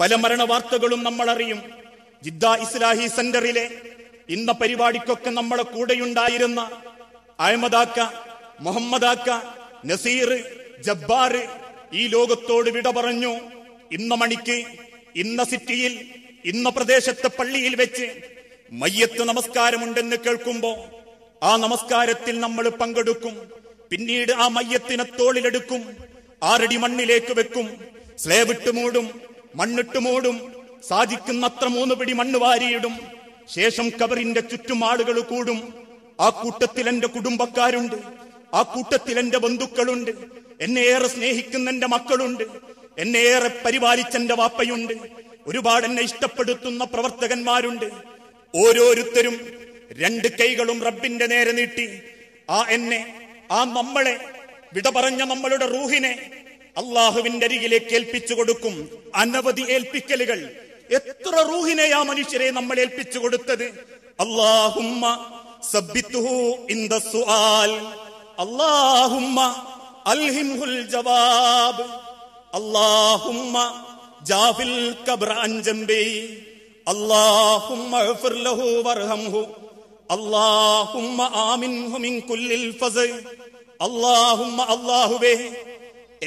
പല മരണ വാർത്തകളും നമ്മൾ അറിയും ജിദ്ദ ഇസ്ലാഹി സെന്ററിലെ ഇന്ന പരിപാടിക്കൊക്കെ നമ്മളെ കൂടെയുണ്ടായിരുന്ന അഹമ്മദാക്ക മുഹമ്മദാക്ക നസീർ ജബ്ബാർ ഈ ലോകത്തോട് വിട പറഞ്ഞു ഇന്ന മണിക്ക് ഇന്ന സിറ്റിയിൽ ഇന്ന പ്രദേശത്തെ പള്ളിയിൽ വെച്ച് മയ്യത്ത് നമസ്കാരമുണ്ടെന്ന് കേൾക്കുമ്പോൾ ആ നമസ്കാരത്തിൽ നമ്മൾ പങ്കെടുക്കും പിന്നീട് ആ മയ്യത്തിനെ തോളിലെടുക്കും ആറടി മണ്ണിലേക്ക് വെക്കും സ്ലേവിട്ട് മൂടും മണ്ണിട്ട് മൂടും സാധിക്കുന്നത്ര മൂന്ന് പിടി മണ്ണ് വാരിയിടും ശേഷം കബറിന്റെ ചുറ്റും ആളുകൾ കൂടും ആ കൂട്ടത്തിൽ എന്റെ കുടുംബക്കാരുണ്ട് ആ കൂട്ടത്തിൽ എന്റെ ബന്ധുക്കളുണ്ട് എന്നെ ഏറെ സ്നേഹിക്കുന്ന എന്റെ മക്കളുണ്ട് എന്നെ ഏറെ പരിപാലിച്ച എന്റെ വാപ്പയുണ്ട് ഒരുപാട് എന്നെ ഇഷ്ടപ്പെടുത്തുന്ന പ്രവർത്തകന്മാരുണ്ട് ഓരോരുത്തരും രണ്ട് കൈകളും റബ്ബിന്റെ നേരെ നീട്ടി ആ എന്നെ ആ നമ്മളെ വിട പറഞ്ഞ നമ്മളുടെ റൂഹിനെ അള്ളാഹുവിന്റെ അരികിലേക്ക് ഏൽപ്പിച്ചു കൊടുക്കും അനവധി ഏൽപ്പിക്കലുകൾ എത്ര റൂഹിനെയാ മനുഷ്യരെ നമ്മൾ ഏൽപ്പിച്ചു കൊടുത്തത് അള്ളാഹുമ്മ അൽഹിംഹുൽ ജവാബ് ജാഫിൽ ലഹു വർഹംഹു ആമിൻഹു മിൻ കുല്ലിൽ ഫസ് അള്ളാഹുമ്മ അള്ളാഹുവേ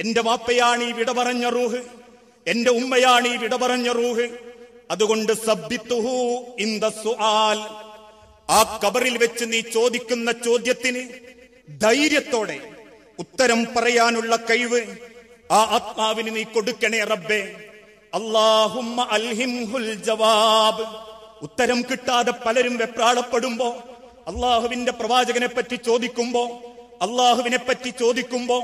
എന്റെ വാപ്പയാണ് ഈ വിട പറഞ്ഞ റൂഹ് എന്റെ ഉമ്മയാണ് ഈ വിട പറഞ്ഞ റൂഹ് അതുകൊണ്ട് സബ്ബിത്തുഹു ഇൻ ദ സുആൽ ആ കബറിൽ വെച്ച് നീ ചോദിക്കുന്ന ചോദ്യത്തിന് ധൈര്യത്തോടെ ഉത്തരം പറയാനുള്ള കഴിവ് ആ ആത്മാവിന് നീ കൊടുക്കണേ റബ്ബേ അള്ളാഹുമ്മ അൽഹിംഹുൽ ജവാബ് ഉത്തരം കിട്ടാതെ പലരും വെപ്രാളപ്പെടുമ്പോ അള്ളാഹുവിന്റെ പ്രവാചകനെ പറ്റി ചോദിക്കുമ്പോ അള്ളാഹുവിനെ പറ്റി ചോദിക്കുമ്പോ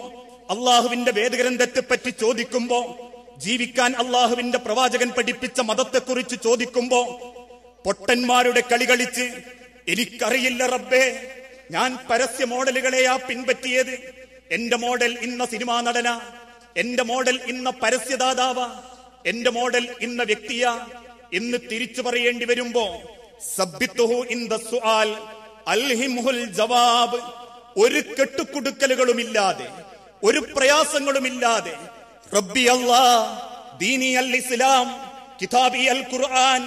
അള്ളാഹുവിന്റെ വേദഗ്രന്ഥത്തെപ്പറ്റി ചോദിക്കുമ്പോ ജീവിക്കാൻ അള്ളാഹുവിന്റെ പ്രവാചകൻ പഠിപ്പിച്ച മതത്തെക്കുറിച്ച് ചോദിക്കുമ്പോ പൊട്ടന്മാരുടെ കളി കളിച്ച് എനിക്കറിയില്ല റബ്ബേ ഞാൻ പരസ്യ മോഡലുകളെയാ പിൻപറ്റിയത് എന്റെ മോഡൽ ഇന്ന സിനിമാ നടന എന്റെ മോഡൽ ഇന്ന പരസ്യദാതാവ എന്റെ മോഡൽ ഇന്ന വ്യക്തിയ എന്ന് തിരിച്ചു പറയേണ്ടി വരുമ്പോ ഒരു കെട്ടുകുടുക്കലുകളുമില്ലാതെ ഒരു പ്രയാസങ്ങളുമില്ലാതെ റബ്ബി അള്ളാ ദീനി അൽ ഇസ്ലാം കിതാബി അൽ ഖുർആൻ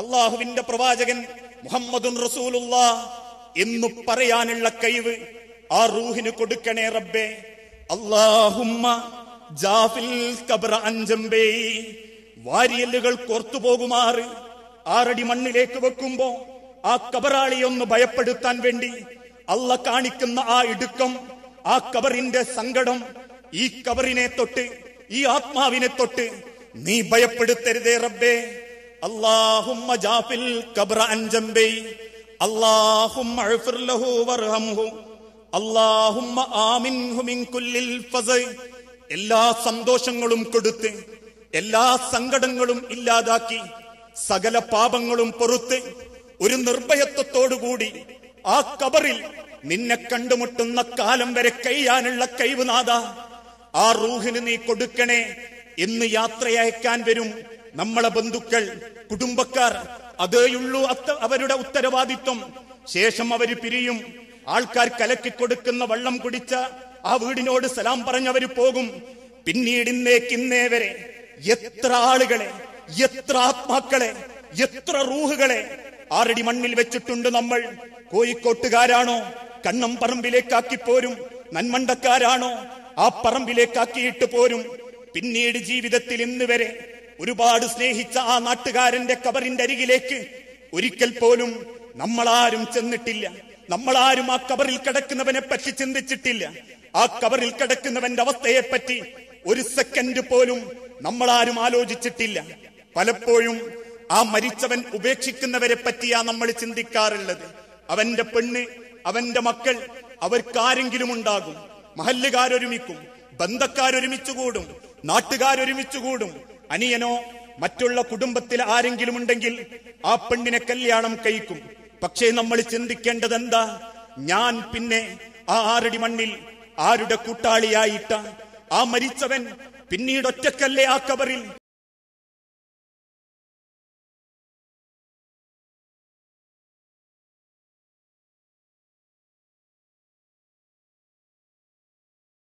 അള്ളാഹുവിന്റെ പ്രവാചകൻ മുഹമ്മദുൻ റസൂലുള്ള എന്ന് പറയാനുള്ള കഴിവ് ആ റൂഹിന് കൊടുക്കണേ റബ്ബേ അള്ളാഹുമ്മ ജാഫിൽ കബ്ര അഞ്ചമ്പേ വാരിയല്ലുകൾ കോർത്തുപോകുമാറ് ആറടി മണ്ണിലേക്ക് വെക്കുമ്പോ ആ കബറാളിയൊന്ന് ഭയപ്പെടുത്താൻ വേണ്ടി അള്ള കാണിക്കുന്ന ആ ഇടുക്കം ആ കബറിന്റെ സങ്കടം ഈ കബറിനെ തൊട്ട് ഈ ആത്മാവിനെ തൊട്ട് നീ ഭയപ്പെടുത്തരുതേ റബ്ബേ ജാഫിൽ വർഹംഹു ആമിൻഹു മിൻ കുല്ലിൽ എല്ലാ സന്തോഷങ്ങളും കൊടുത്ത് എല്ലാ സങ്കടങ്ങളും ഇല്ലാതാക്കി സകല പാപങ്ങളും പൊറുത്ത് ഒരു നിർഭയത്വത്തോടുകൂടി ആ കബറിൽ നിന്നെ കണ്ടുമുട്ടുന്ന കാലം വരെ കഴിയാനുള്ള കഴിവ് നാഥ ആ റൂഹിന് നീ കൊടുക്കണേ എന്ന് യാത്രയയക്കാൻ വരും നമ്മളെ ബന്ധുക്കൾ കുടുംബക്കാർ അതേയുള്ളൂ അവരുടെ ഉത്തരവാദിത്വം ശേഷം അവര് പിരിയും ആൾക്കാർ കലക്കി കൊടുക്കുന്ന വള്ളം കുടിച്ച ആ വീടിനോട് സലാം പറഞ്ഞവര് പോകും പിന്നീട് ഇന്നേക്ക് ഇന്നേ വരെ എത്ര ആളുകളെ എത്ര ആത്മാക്കളെ എത്ര റൂഹുകളെ ആറടി മണ്ണിൽ വെച്ചിട്ടുണ്ട് നമ്മൾ കോഴിക്കോട്ടുകാരാണോ കണ്ണം പറമ്പിലേക്കാക്കി പോരും നന്മണ്ടക്കാരാണോ ആ പറമ്പിലേക്കാക്കിയിട്ട് പോരും പിന്നീട് ജീവിതത്തിൽ ഇന്ന് വരെ ഒരുപാട് സ്നേഹിച്ച ആ നാട്ടുകാരന്റെ കബറിന്റെ അരികിലേക്ക് ഒരിക്കൽ പോലും നമ്മളാരും ചെന്നിട്ടില്ല നമ്മളാരും ആ കബറിൽ കിടക്കുന്നവനെ പറ്റി ചിന്തിച്ചിട്ടില്ല ആ കബറിൽ കിടക്കുന്നവന്റെ അവസ്ഥയെ പറ്റി ഒരു സെക്കൻഡ് പോലും നമ്മളാരും ആലോചിച്ചിട്ടില്ല പലപ്പോഴും ആ മരിച്ചവൻ ഉപേക്ഷിക്കുന്നവരെ പറ്റിയാ നമ്മൾ ചിന്തിക്കാറുള്ളത് അവന്റെ പെണ്ണ് അവന്റെ മക്കൾ അവർക്കാരെങ്കിലും ഉണ്ടാകും മഹല്ലുകാരൊരുമിക്കും ബന്ധക്കാരൊരുമിച്ചുകൂടും നാട്ടുകാരൊരുമിച്ചുകൂടും അനിയനോ മറ്റുള്ള കുടുംബത്തിൽ ആരെങ്കിലും ഉണ്ടെങ്കിൽ ആ പെണ്ണിനെ കല്യാണം കഴിക്കും പക്ഷേ നമ്മൾ ചിന്തിക്കേണ്ടത് എന്താ ഞാൻ പിന്നെ ആ ആരടി മണ്ണിൽ ആരുടെ കൂട്ടാളിയായിട്ട ആ മരിച്ചവൻ പിന്നീട് ഒറ്റക്കല്ലേ ആ കബറിൽ